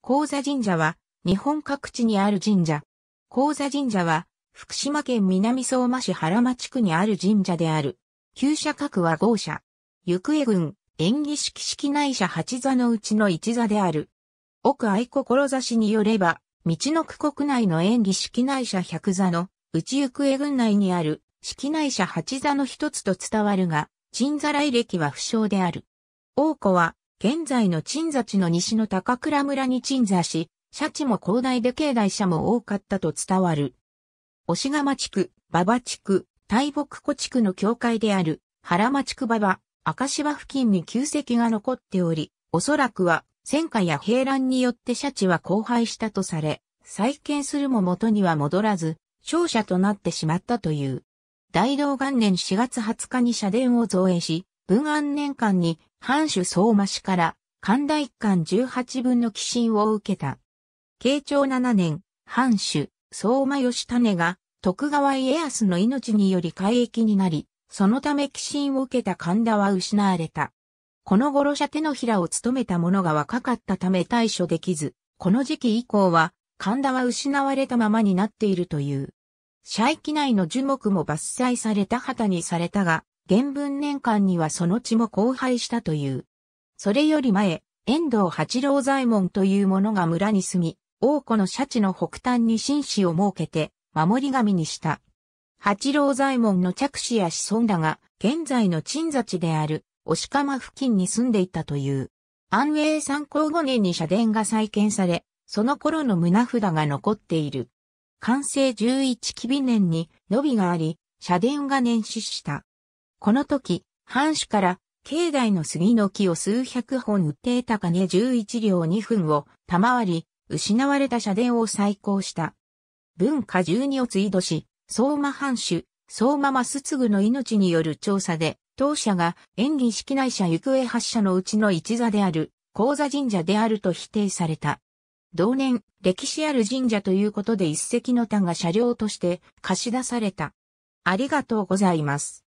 高座神社は、日本各地にある神社。高座神社は、福島県南相馬市原町区にある神社である。旧社各は豪社。行方郡、演技式式内社八座のうちの一座である。奥愛志によれば、道の区国内の演技式内社百座の、内行方郡内にある、式内社八座の一つと伝わるが、神座来歴は不詳である。王子は、現在の鎮座地の西の高倉村に鎮座し、社地も広大で境内社も多かったと伝わる。押釜地区、馬場地区、大木湖地区の境界である、原町区馬場、赤芝付近に旧跡が残っており、おそらくは戦火や兵乱によって社地は荒廃したとされ、再建するも元には戻らず、勝者となってしまったという。大道元年4月20日に社殿を造営し、文安年間に藩主相馬氏から神田一貫十八分の寄進を受けた。慶長七年、藩主相馬義種が徳川家康の命により改易になり、そのため寄進を受けた神田は失われた。この頃者手のひらを務めた者が若かったため対処できず、この時期以降は神田は失われたままになっているという。社域内の樹木も伐採された旗にされたが、原文年間にはその地も荒廃したという。それより前、遠藤八郎左衛門という者が村に住み、王子の社地の北端に紳士を設けて、守り神にした。八郎左衛門の着手や子孫だが、現在の鎮座地である、押釜付近に住んでいたという。安永参考五年に社殿が再建され、その頃の胸札が残っている。完成11期美年に、伸びがあり、社殿が年始した。この時、藩主から境内の杉の木を数百本売って得た金11両2分を賜り、失われた社殿を再興した。文化12を追度し、相馬藩主、相馬ツグの命による調査で、当社が演技式内社行方発社のうちの一座である、高座神社であると否定された。同年、歴史ある神社ということで一石の他が車両として貸し出された。ありがとうございます。